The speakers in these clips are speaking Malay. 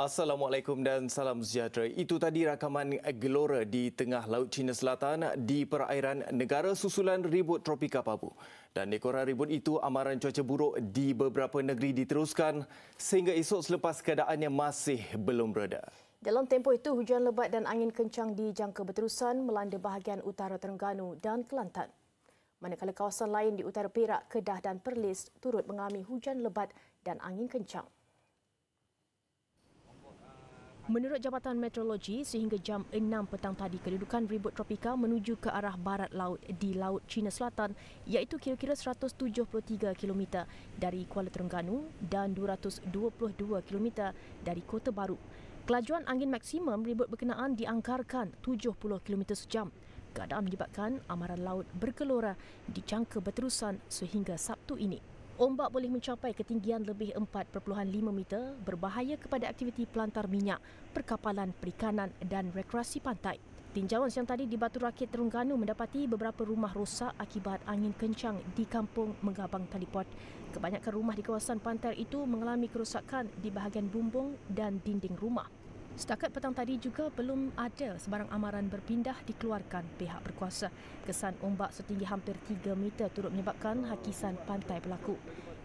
Assalamualaikum dan salam sejahtera. Itu tadi rakaman Gelora di tengah Laut China Selatan di perairan negara susulan ribut Tropika Pabu. Dan dekoran ribut itu, amaran cuaca buruk di beberapa negeri diteruskan sehingga esok selepas keadaannya masih belum berada. Dalam tempoh itu, hujan lebat dan angin kencang dijangka berterusan melanda bahagian utara Terengganu dan Kelantan. Manakala kawasan lain di utara Perak, Kedah dan Perlis turut mengalami hujan lebat dan angin kencang. Menurut Jabatan Meteorologi, sehingga jam 6 petang tadi, kedudukan ribut tropika menuju ke arah barat laut di Laut China Selatan iaitu kira-kira 173 km dari Kuala Terengganu dan 222 km dari Kota Baru. Kelajuan angin maksimum ribut berkenaan diangkarkan 70 km sejam. Keadaan menyebabkan amaran laut berkelora dijangka berterusan sehingga Sabtu ini ombak boleh mencapai ketinggian lebih 4.5 meter berbahaya kepada aktiviti pelantar minyak, perkapalan perikanan dan rekreasi pantai. Tinjauan siang tadi di Batu Rakit Terengganu mendapati beberapa rumah rosak akibat angin kencang di kampung Mengabang Talipot. Kebanyakan rumah di kawasan pantai itu mengalami kerosakan di bahagian bumbung dan dinding rumah. Setakat petang tadi juga belum ada sebarang amaran berpindah dikeluarkan pihak berkuasa. Kesan ombak setinggi hampir 3 meter turut menyebabkan hakisan pantai berlaku.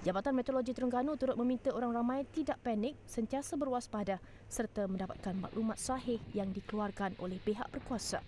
Jabatan Meteorologi Terengganu turut meminta orang ramai tidak panik, sentiasa berwaspada serta mendapatkan maklumat sahih yang dikeluarkan oleh pihak berkuasa.